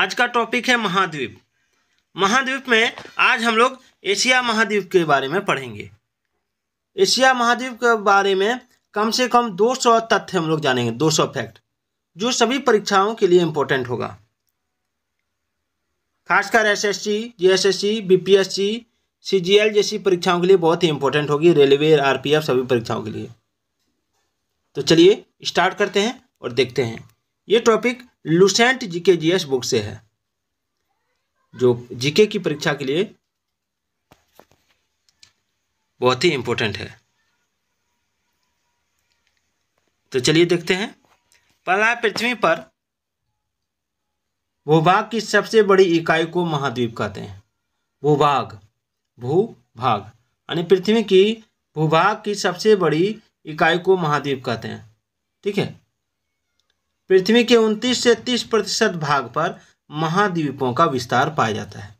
आज का टॉपिक है महाद्वीप महाद्वीप में आज हम लोग एशिया महाद्वीप के बारे में पढ़ेंगे एशिया महाद्वीप के बारे में कम से कम 200 तथ्य हम लोग जानेंगे 200 फैक्ट जो सभी परीक्षाओं के लिए इम्पोर्टेंट होगा खासकर एसएससी, जीएसएससी, बीपीएससी, सीजीएल जैसी परीक्षाओं के लिए बहुत ही इम्पोर्टेंट होगी रेलवे आरपीएफ सभी परीक्षाओं के लिए तो चलिए स्टार्ट करते हैं और देखते हैं ये topic Lucent GK GS book से है जो जीके की परीक्षा के लिए बहुत ही इंपॉर्टेंट है तो चलिए देखते हैं पहला पृथ्वी पर भूभाग की सबसे बड़ी इकाई को महाद्वीप कहते हैं भूभाग भूभाग यानी पृथ्वी की भूभाग की सबसे बड़ी इकाई को महाद्वीप कहते हैं ठीक है पृथ्वी के 29 से 30 प्रतिशत भाग पर महाद्वीपों का विस्तार पाया जाता है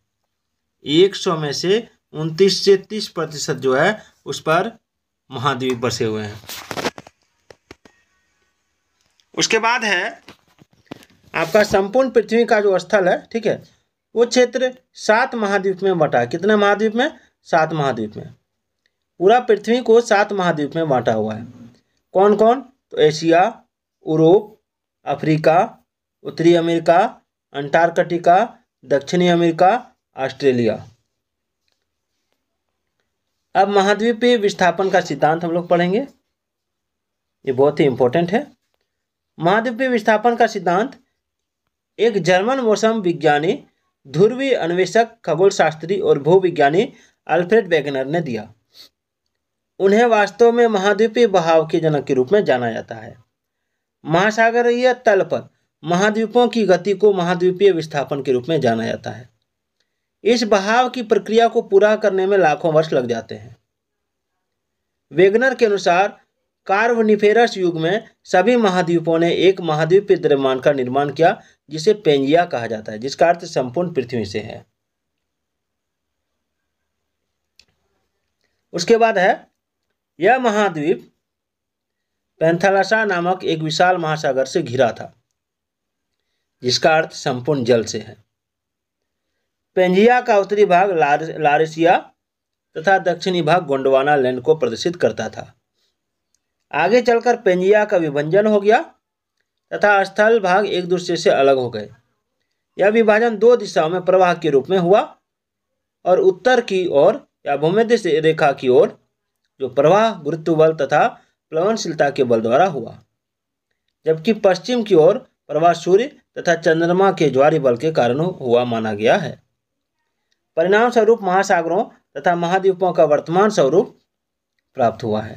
100 में से 29 से 30 प्रतिशत जो है उस पर महाद्वीप बसे हुए हैं उसके बाद है आपका संपूर्ण पृथ्वी का जो स्थल है ठीक है वो क्षेत्र सात महाद्वीप में बटा कितने महाद्वीप में सात महाद्वीप में पूरा पृथ्वी को सात महाद्वीप में बांटा हुआ है कौन कौन तो एशिया यूरोप अफ्रीका उत्तरी अमेरिका अंटार्कटिका दक्षिणी अमेरिका ऑस्ट्रेलिया अब महाद्वीप विस्थापन का सिद्धांत हम लोग पढ़ेंगे ये बहुत ही इंपॉर्टेंट है महाद्वीप विस्थापन का सिद्धांत एक जर्मन मौसम विज्ञानी ध्रुवी अन्वेषक खगोल शास्त्री और भूविज्ञानी अल्फ्रेड बेगनर ने दिया उन्हें वास्तव में महाद्वीपीय बहाव के जनक के रूप में जाना जाता है महासागर या तल पर महाद्वीपों की गति को महाद्वीपीय विस्थापन के रूप में जाना जाता है इस बहाव की प्रक्रिया को पूरा करने में लाखों वर्ष लग जाते हैं वेगनर के अनुसार कार्बनिफेरस युग में सभी महाद्वीपों ने एक महाद्वीपीय द्रव्यमान का निर्माण किया जिसे पेंजिया कहा जाता है जिसका अर्थ संपूर्ण पृथ्वी से है उसके बाद है यह महाद्वीप पैंथालासा नामक एक विशाल महासागर से घिरा था जिसका अर्थ संपूर्ण जल से है पेंजिया का उत्तरी भाग लार, लारेसिया तथा दक्षिणी भाग गोंडवाना लैंड को प्रदर्शित करता था आगे चलकर पेंजिया का विभंजन हो गया तथा स्थल भाग एक दूसरे से अलग हो गए यह विभाजन दो दिशाओं में प्रवाह के रूप में हुआ और उत्तर की ओर या भूमध्य रेखा की ओर जो प्रवाह गुरुत्व बल तथा प्लवनशीलता के बल द्वारा हुआ जबकि पश्चिम की ओर प्रभा सूर्य तथा चंद्रमा के ज्वारी बल के कारण हुआ माना गया है परिणाम स्वरूप महासागरों तथा महाद्वीपों का वर्तमान स्वरूप प्राप्त हुआ है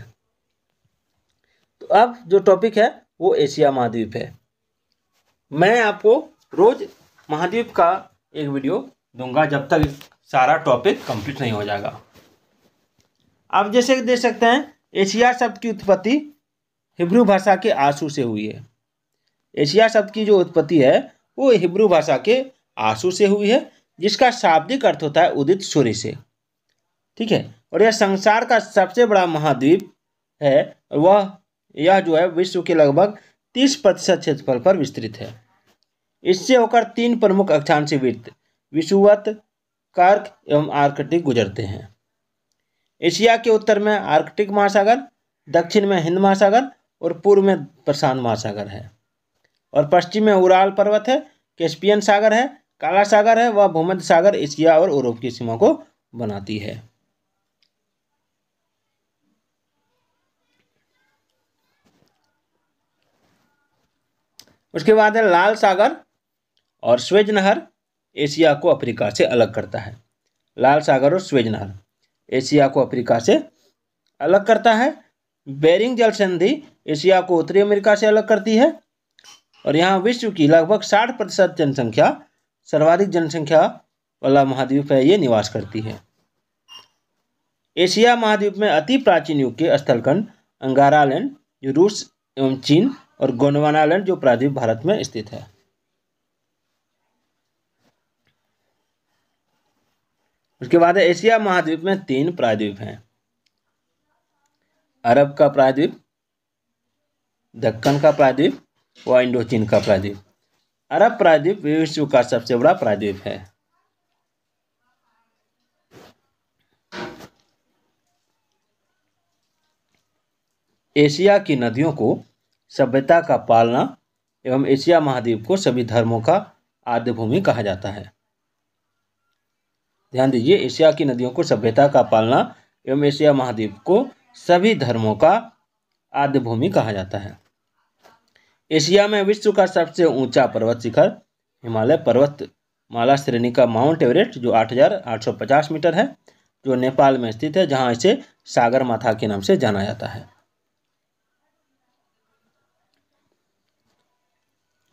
तो अब जो टॉपिक है वो एशिया महाद्वीप है मैं आपको रोज महाद्वीप का एक वीडियो दूंगा जब तक सारा टॉपिक कंप्लीट नहीं हो जाएगा आप जैसे देख सकते हैं एशिया शब्द की उत्पत्ति हिब्रू भाषा के आंसू से हुई है एशिया शब्द की जो उत्पत्ति है वो हिब्रू भाषा के आंसू से हुई है जिसका शाब्दिक अर्थ होता है उदित सूर्य से ठीक है और यह संसार का सबसे बड़ा महाद्वीप है वह यह जो है विश्व के लगभग तीस प्रतिशत क्षेत्रफल पर विस्तृत है इससे होकर तीन प्रमुख अक्षांश वृत्त विषुवत कार्क एवं आर्कटिक गुजरते हैं एशिया के उत्तर में आर्कटिक महासागर दक्षिण में हिंद महासागर और पूर्व में प्रशांत महासागर है और पश्चिम में उराल पर्वत है कैस्पियन सागर है काला सागर है वह भूमध्य सागर एशिया और यूरोप की सीमा को बनाती है उसके बाद है लाल सागर और स्वेज नहर एशिया को अफ्रीका से अलग करता है लाल सागर और स्वेज नहर एशिया को अफ्रीका से अलग करता है बेरिंग जल संधि एशिया को उत्तरी अमेरिका से अलग करती है और यहाँ विश्व की लगभग साठ प्रतिशत जनसंख्या सर्वाधिक जनसंख्या वाला महाद्वीप है ये निवास करती है एशिया महाद्वीप में अति प्राचीन युग के स्थलखंड अंगारा लैंड जो रूस एवं चीन और गोंडवाना लैंड जो प्राद्वीप भारत में स्थित है उसके बाद एशिया महाद्वीप में तीन प्रायद्वीप हैं अरब का प्रायद्वीप दक्कन का प्रायद्वीप व चीन का प्रायद्वीप अरब प्रायद्वीप विश्व का सबसे बड़ा प्रायद्वीप है एशिया की नदियों को सभ्यता का पालना एवं एशिया महाद्वीप को सभी धर्मों का आद्य भूमि कहा जाता है ध्यान दीजिए एशिया की नदियों को सभ्यता का पालना एवं एशिया महाद्वीप को सभी धर्मों का आद्य भूमि कहा जाता है एशिया में विश्व का सबसे ऊंचा पर्वत शिखर हिमालय पर्वत माला श्रेणी का माउंट एवरेस्ट जो 8,850 मीटर है जो नेपाल में स्थित है जहां इसे सागर माथा के नाम से जाना जाता है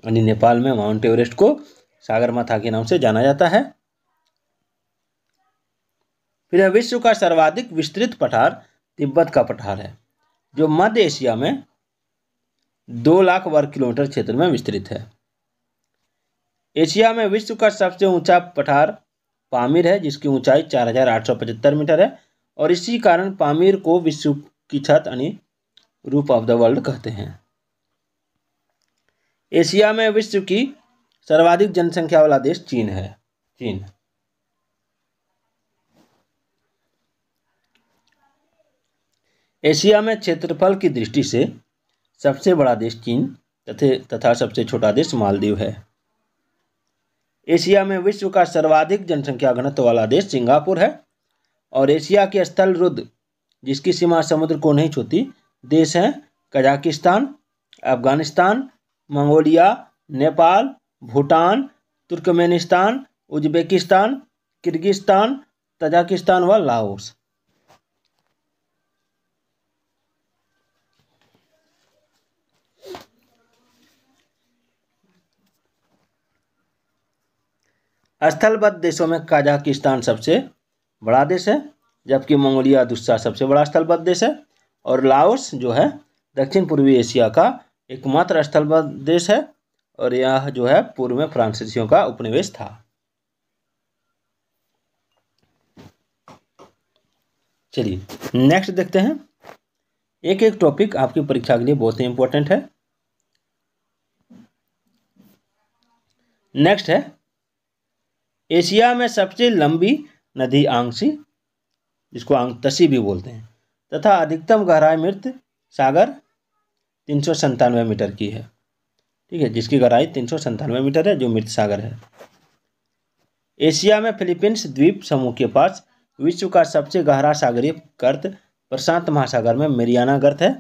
यानी नेपाल में माउंट एवरेस्ट को सागर माथा के नाम से जाना जाता है फिर यह विश्व का सर्वाधिक विस्तृत पठार तिब्बत का पठार है जो मध्य एशिया में दो लाख वर्ग किलोमीटर क्षेत्र में विस्तृत है एशिया में विश्व का सबसे ऊंचा पठार पामीर है जिसकी ऊंचाई 4,875 मीटर है और इसी कारण पामीर को विश्व की छत यानी रूप ऑफ द वर्ल्ड कहते हैं एशिया में विश्व की सर्वाधिक जनसंख्या वाला देश चीन है चीन एशिया में क्षेत्रफल की दृष्टि से सबसे बड़ा देश चीन तथे तथा सबसे छोटा देश मालदीव है एशिया में विश्व का सर्वाधिक जनसंख्या घनत्व वाला देश सिंगापुर है और एशिया के स्थल रुद्ध जिसकी सीमा समुद्र को नहीं छूती देश हैं Kazakhstan Afghanistan Mongolia Nepal Bhutan Turkmenistan Uzbekistan Kyrgyzstan Tajikistan व लाओस स्थलबद्ध देशों में कजाकिस्तान सबसे बड़ा देश है जबकि मंगोलिया दूसरा सबसे बड़ा स्थलबद्ध देश है और लाओस जो है दक्षिण पूर्वी एशिया का एकमात्र स्थलबद्ध देश है और यह जो है पूर्व में फ्रांसीसियों का उपनिवेश था चलिए नेक्स्ट देखते हैं एक एक टॉपिक आपकी परीक्षा के लिए बहुत ही इंपॉर्टेंट है नेक्स्ट है एशिया में सबसे लंबी नदी आंगसी जिसको आंगतसी भी बोलते हैं तथा अधिकतम गहराई मृत सागर तीन सौ संतानवे मीटर की है ठीक है जिसकी गहराई तीन सौ संतानवे मीटर है जो मृत सागर है एशिया में फिलीपींस द्वीप समूह के पास विश्व का सबसे गहरा सागरीय गर्त प्रशांत महासागर में मेरियाना गर्त है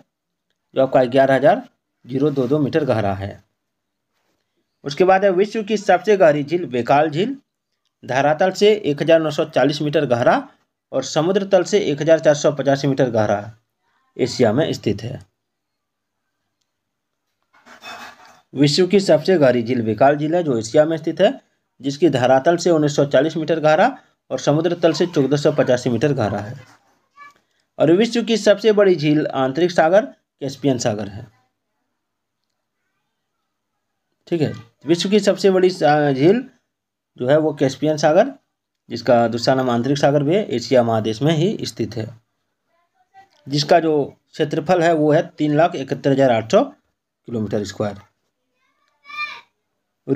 जो आपका ग्यारह हजार जीरो दो दो मीटर गहरा है उसके बाद है विश्व की सबसे गहरी झील बेकाल झील धारातल से 1940 मीटर गहरा और समुद्र तल से 1485 मीटर गहरा एशिया में स्थित है विश्व की सबसे गहरी झील विकाल झील है जो एशिया में स्थित है जिसकी धारातल से 1940 मीटर गहरा और समुद्र तल से चौदह मीटर गहरा है और विश्व की सबसे बड़ी झील आंतरिक सागर कैस्पियन सागर है ठीक है विश्व की सबसे बड़ी झील जो है वो कैस्पियन सागर जिसका दूसरा नाम आंतरिक सागर भी है एशिया महादेश में ही स्थित है जिसका जो क्षेत्रफल है वो है तीन लाख इकहत्तर हज़ार आठ सौ किलोमीटर स्क्वायर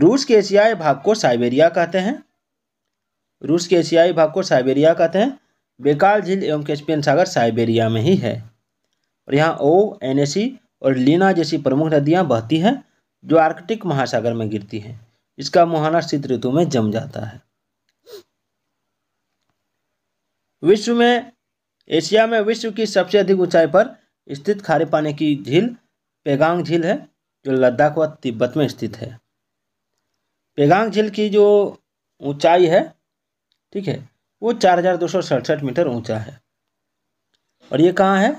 रूस के एशियाई भाग को साइबेरिया कहते हैं रूस के एशियाई भाग को साइबेरिया कहते हैं बेकाल झील एवं कैस्पियन सागर साइबेरिया में ही है और यहाँ ओ एन और लीना जैसी प्रमुख नदियाँ बहती हैं जो आर्कटिक महासागर में गिरती हैं इसका मुहाना शीत ऋतु में जम जाता है विश्व में एशिया में विश्व की सबसे अधिक ऊंचाई पर स्थित खारे पानी की झील पेगांग झील है जो लद्दाख व तिब्बत में स्थित है पेगांग झील की जो ऊंचाई है ठीक है वो चार हजार दो सौ सड़सठ मीटर ऊंचा है और ये कहाँ है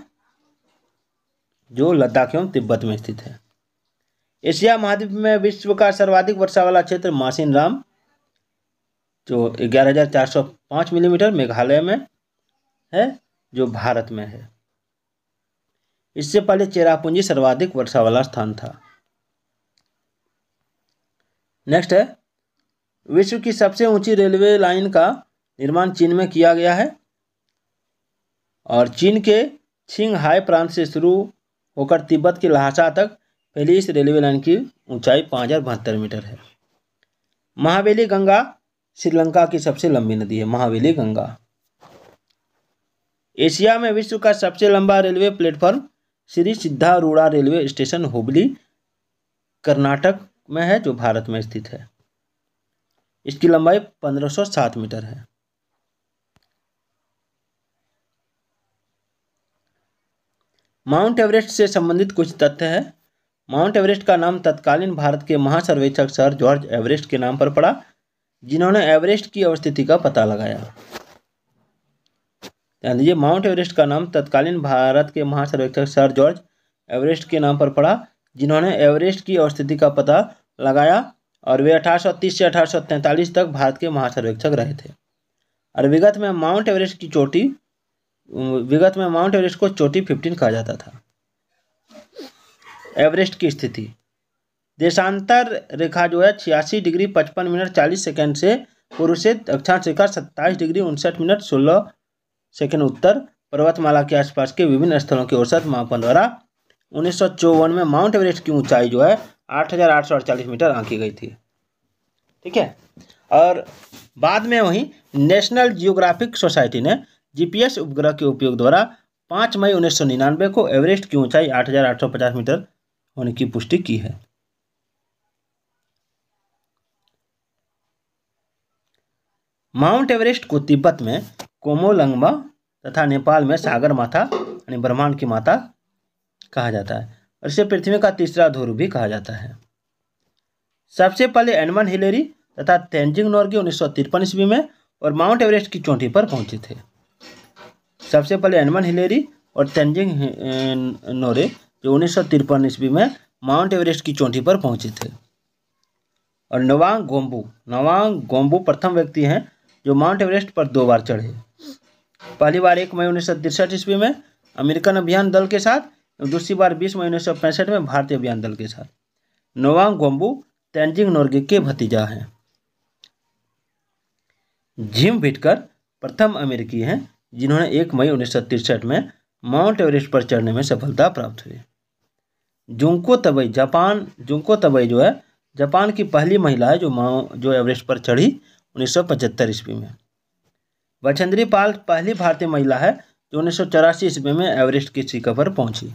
जो लद्दाख एवं तिब्बत में स्थित है एशिया महाद्वीप में विश्व का सर्वाधिक वर्षा वाला क्षेत्र मासिन राम जो 11,405 मिलीमीटर मेघालय में है जो भारत में है इससे पहले चेरापूंजी सर्वाधिक वर्षा वाला स्थान था नेक्स्ट है विश्व की सबसे ऊंची रेलवे लाइन का निर्माण चीन में किया गया है और चीन के छिंग हाई प्रांत से शुरू होकर तिब्बत के लहासा तक पहली इस रेलवे लाइन की ऊंचाई पाँच हज़ार बहत्तर मीटर है महावेली गंगा श्रीलंका की सबसे लंबी नदी है महावेली गंगा एशिया में विश्व का सबसे लंबा railway platform Shri Siddharudha railway station Hubli Karnataka में है जो भारत में स्थित है इसकी लंबाई 1507 मीटर है माउंट एवरेस्ट से संबंधित कुछ तथ्य है माउंट एवरेस्ट का नाम तत्कालीन भारत के महासर्वेक्षक सर जॉर्ज एवरेस्ट के नाम पर पड़ा जिन्होंने एवरेस्ट की अवस्थिति का पता लगाया ध्यान दीजिए माउंट एवरेस्ट का नाम तत्कालीन भारत के महासर्वेक्षक सर जॉर्ज एवरेस्ट के नाम पर पड़ा जिन्होंने एवरेस्ट की अवस्थिति का पता लगाया और वे 1830 से 1843 तक भारत के महासर्वेक्षक रहे थे और विगत में माउंट एवरेस्ट की चोटी विगत में माउंट एवरेस्ट को चोटी 15 कहा जाता था एवरेस्ट की स्थिति देशांतर रेखा जो है छियासी डिग्री पचपन मिनट चालीस सेकेंड से पूर्व से अक्षांश रेखा सत्ताईस डिग्री उनसठ मिनट सोलह सेकेंड उत्तर पर्वतमाला के आसपास के विभिन्न स्थलों के औसत मापन द्वारा उन्नीस में माउंट एवरेस्ट की ऊंचाई जो है आठ मीटर आंकी गई थी ठीक है और बाद में वहीं नेशनल जियोग्राफिक सोसाइटी ने जीपीएस उपग्रह के उपयोग द्वारा पाँच मई उन्नीस को एवरेस्ट की ऊंचाई 8,850 मीटर होने की पुष्टि की है माउंट एवरेस्ट को तिब्बत में कोमोलंगमा तथा नेपाल में सागर माथा यानी ब्रह्मांड की माता कहा जाता है और इसे पृथ्वी का तीसरा ध्रुव भी कहा जाता है सबसे पहले एनमन हिलेरी तथा तेंजिंग नॉर्गे उन्नीस सौ तिरपन ईस्वी में और माउंट एवरेस्ट की चोटी पर पहुंचे थे सबसे पहले एनमन हिलेरी और तेंजिंग नोरे जो उन्नीस सौ तिरपन ईस्वी में माउंट एवरेस्ट की चोटी पर पहुंचे थे और नवांग गोम्बू नवांग गोम्बू प्रथम व्यक्ति हैं जो माउंट एवरेस्ट पर दो बार चढ़े पहली बार एक मई उन्नीस सौ तिरसठ ईस्वी में अमेरिकन अभियान दल के साथ दूसरी बार बीस मई उन्नीस सौ पैंसठ में भारतीय अभियान दल के साथ नवांग गोम्बू तेंजिंग नोर्गे के भतीजा हैं जिम भिटकर प्रथम अमेरिकी हैं जिन्होंने एक मई उन्नीस में माउंट एवरेस्ट पर चढ़ने में सफलता प्राप्त हुई Junko Tabei Japan Junko Tabei जो है जापान की पहली महिला है जो माउ जो एवरेस्ट पर चढ़ी उन्नीस सौ पचहत्तर ईस्वी में बछेंद्री पाल पहली भारतीय महिला है जो उन्नीस सौ चौरासी ईस्वी में एवरेस्ट की शिखर पर पहुंची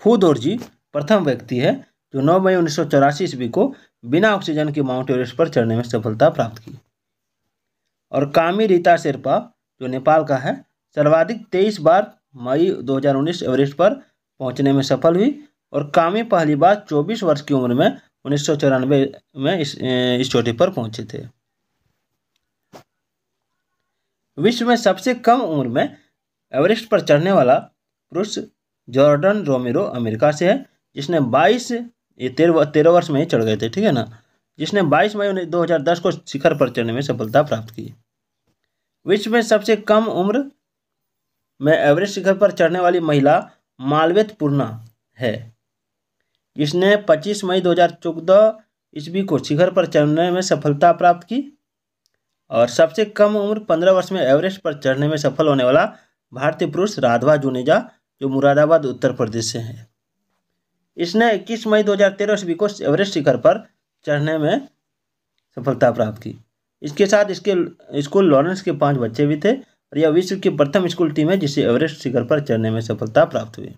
फू दोर्जी प्रथम व्यक्ति है जो 9 मई उन्नीस सौ चौरासी ईस्वी को बिना ऑक्सीजन के माउंट एवरेस्ट पर चढ़ने में सफलता प्राप्त की और कामी रीता शेरपा जो नेपाल का है सर्वाधिक तेईस बार मई 2019 एवरेस्ट पर पहुंचने में सफल हुई और कामी पहली बार 24 वर्ष की उम्र में उन्नीस में इस चोटी पर पहुंचे थे विश्व में सबसे कम उम्र में एवरेस्ट पर चढ़ने वाला पुरुष जॉर्डन रोमेरो अमेरिका से है जिसने 22 ये तेरह तेरह वर्ष में ही चढ़ गए थे ठीक है ना जिसने 22 मई दो को शिखर पर चढ़ने में सफलता प्राप्त की विश्व में सबसे कम उम्र में एवरेस्ट शिखर पर चढ़ने वाली महिला मालवेत पूर्णा है जिसने 25 मई 2014 ईस्वी को शिखर पर चढ़ने में सफलता प्राप्त की और सबसे कम उम्र पंद्रह वर्ष में एवरेस्ट पर चढ़ने में सफल होने वाला भारतीय पुरुष राधवा जुनेजा जो मुरादाबाद उत्तर प्रदेश से है इसने 21 मई 2013 ईस्वी को एवरेस्ट शिखर पर चढ़ने में सफलता प्राप्त की इसके साथ इसके स्कूल लॉरेंस के पांच बच्चे भी थे और यह विश्व की प्रथम स्कूल टीम है जिसे एवरेस्ट शिखर पर चढ़ने में सफलता प्राप्त हुई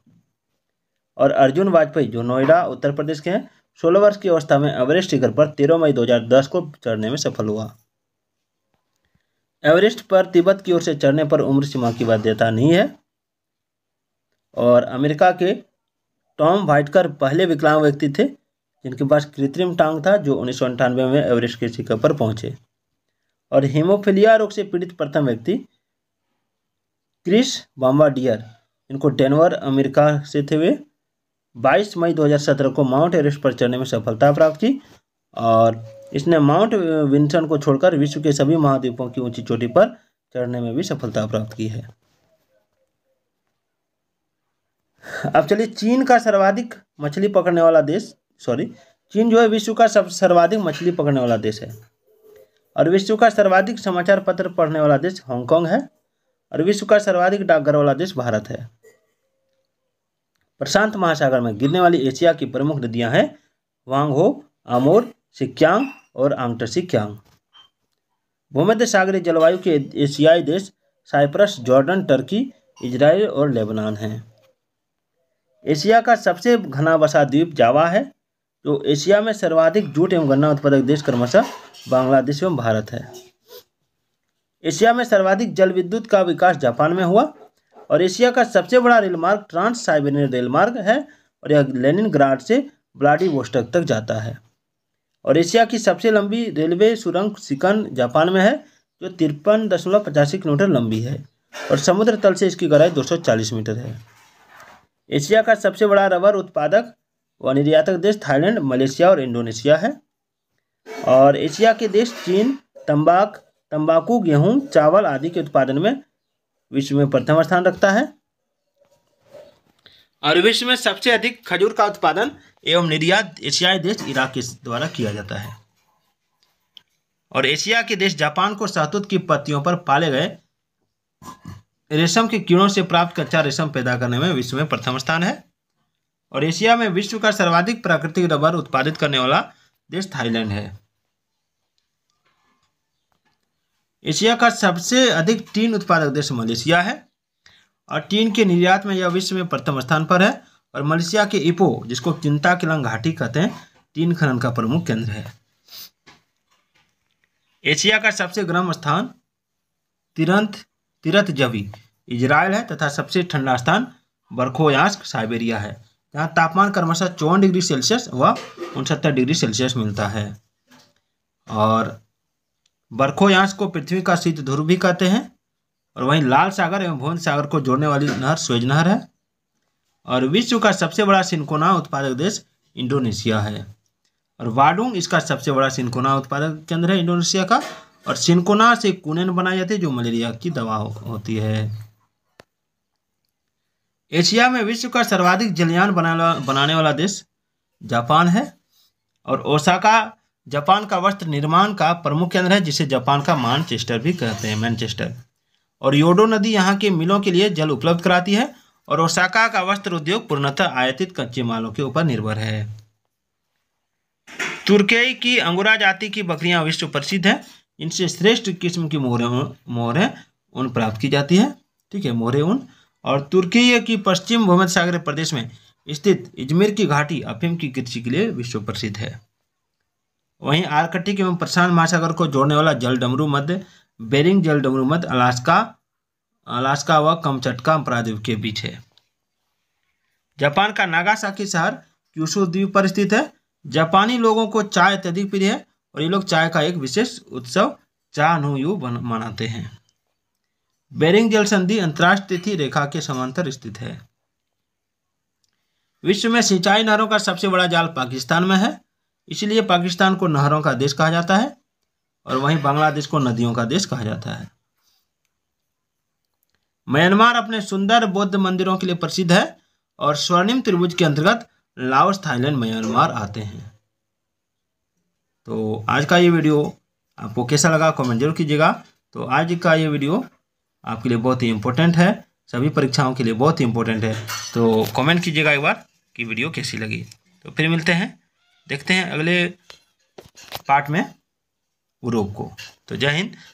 और अर्जुन वाजपेयी जो नोएडा उत्तर प्रदेश के हैं सोलह वर्ष की अवस्था में एवरेस्ट शिखर पर तेरह मई दो को चढ़ने में सफल हुआ एवरेस्ट पर तिब्बत की ओर से चढ़ने पर उम्र सीमा की बाध्यता नहीं है और अमेरिका के टॉम वाइटकर पहले विकलांग व्यक्ति थे जिनके पास कृत्रिम टांग था जो उन्नीस में एवरेस्ट के शिखर पर पहुंचे और हेमोफिलिया रोग से पीड़ित प्रथम व्यक्ति क्रिस बॉम्बाडियर इनको डेनवर अमेरिका से थे वे 22 मई 2017 को माउंट एवरेस्ट पर चढ़ने में सफलता प्राप्त की और इसने माउंट विंसन को छोड़कर विश्व के सभी महाद्वीपों की ऊंची चोटी पर चढ़ने में भी सफलता प्राप्त की है अब चलिए चीन का सर्वाधिक मछली पकड़ने वाला देश सॉरी चीन जो है विश्व का सब सर्वाधिक मछली पकड़ने वाला देश है और विश्व का सर्वाधिक समाचार पत्र पढ़ने वाला देश हांगकांग है और विश्व का सर्वाधिक डाकघर वाला देश भारत है प्रशांत महासागर में गिरने वाली एशिया की प्रमुख नदियां हैं वांगहो आमोर सिक्यांग और आंगटर सिक्यांग भूमध्य सागरी जलवायु के एशियाई देश साइप्रस जॉर्डन टर्की इजराइल और लेबनान हैं एशिया का सबसे घना बसा द्वीप जावा है जो एशिया में सर्वाधिक जूट एवं गन्ना उत्पादक देश क्रमशः बांग्लादेश एवं भारत है एशिया में सर्वाधिक जल विद्युत का विकास जापान में हुआ और एशिया का सबसे बड़ा रेलमार्ग ट्रांस साइबेरियन रेलमार्ग है और यह लेनिन से वोस्टक तक जाता है और एशिया की सबसे लंबी रेलवे सुरंग सिकन जापान में है जो तिरपन दशमलव पचासी किलोमीटर लंबी है और समुद्र तल से इसकी गहराई 240 मीटर है एशिया का सबसे बड़ा रबर उत्पादक व निर्यातक देश थाईलैंड मलेशिया और इंडोनेशिया है और एशिया के देश चीन तंबाक तंबाकू गेहूं चावल आदि के उत्पादन में विश्व में प्रथम स्थान रखता है और विश्व में सबसे अधिक खजूर का उत्पादन एवं निर्यात एशियाई देश इराक के द्वारा किया जाता है और एशिया के देश जापान को शहतूत की पत्तियों पर पाले गए रेशम के कीड़ों से प्राप्त कच्चा रेशम पैदा करने में विश्व में प्रथम स्थान है और एशिया में विश्व का सर्वाधिक प्राकृतिक रबर उत्पादित करने वाला देश थाईलैंड है एशिया का सबसे अधिक टीन उत्पादक देश मलेशिया है और टीन के निर्यात में यह विश्व में प्रथम स्थान पर है और मलेशिया के इपो जिसको चिंता किलंग घाटी कहते हैं टीन खनन का प्रमुख केंद्र है एशिया का सबसे गर्म स्थान तिरंत तिरत जवी इजराइल है तथा सबसे ठंडा स्थान बरखोयांस्क साइबेरिया है यहाँ तापमान क्रमशः चौवन डिग्री सेल्सियस व उनसत्तर डिग्री सेल्सियस मिलता है और बरखोयांस्क को पृथ्वी का शीत ध्रुव भी कहते हैं और वहीं लाल सागर एवं भुवन सागर को जोड़ने वाली नहर स्वेज नहर है और विश्व का सबसे बड़ा सिनकोना उत्पादक देश इंडोनेशिया है और वाडुंग इसका सबसे बड़ा सिनकोना उत्पादक केंद्र है इंडोनेशिया का और सिनकोनार से कुनेन बनाए जाते है जो मलेरिया की दवा हो, होती है एशिया में विश्व का सर्वाधिक जलयान बना, बनाने वाला देश जापान है और ओसाका जापान का वस्त्र निर्माण का प्रमुख केंद्र है जिसे जापान का मानचेस्टर भी कहते हैं मैनचेस्टर और योडो नदी यहाँ के मिलों के लिए जल उपलब्ध कराती है और ओसाका का वस्त्र उद्योग पूर्णतः आयातित कच्चे मालों के ऊपर निर्भर है तुर्की की अंगुरा जाति की बकरियां विश्व प्रसिद्ध हैं इनसे श्रेष्ठ किस्म की मोहरें मोहरें ऊन प्राप्त की जाती है ठीक है मोहरे ऊन और तुर्की की पश्चिम भूमध सागर प्रदेश में स्थित इजमेर की घाटी अफीम की कृषि के लिए विश्व प्रसिद्ध है वहीं आर्कटिक एवं प्रशांत महासागर को जोड़ने वाला जल डमरू मध्य बेरिंग जल डमरू मध्य अलास्का अलास्का व कमचटका प्रादीप के बीच है जापान का नागासाकी शहर क्यूसो द्वीप पर स्थित है जापानी लोगों को चाय अत्यधिक प्रिय है और ये लोग चाय का एक विशेष उत्सव चानू यू मनाते हैं बेरिंग जल संधि अंतर्राष्ट्रीय तिथि रेखा के समांतर स्थित है विश्व में सिंचाई नहरों का सबसे बड़ा जाल पाकिस्तान में है इसलिए पाकिस्तान को नहरों का देश कहा जाता है और वहीं बांग्लादेश को नदियों का देश कहा जाता है म्यांमार अपने सुंदर बौद्ध मंदिरों के लिए प्रसिद्ध है और स्वर्णिम त्रिभुज के अंतर्गत लाओस थाईलैंड म्यांमार आते हैं तो आज का ये वीडियो आपको कैसा लगा कमेंट जरूर कीजिएगा तो आज का ये वीडियो आपके लिए बहुत ही इम्पोर्टेंट है सभी परीक्षाओं के लिए बहुत ही इम्पोर्टेंट है तो कमेंट कीजिएगा एक बार कि वीडियो कैसी लगी तो फिर मिलते हैं देखते हैं अगले पार्ट में उरोग को तो जय हिंद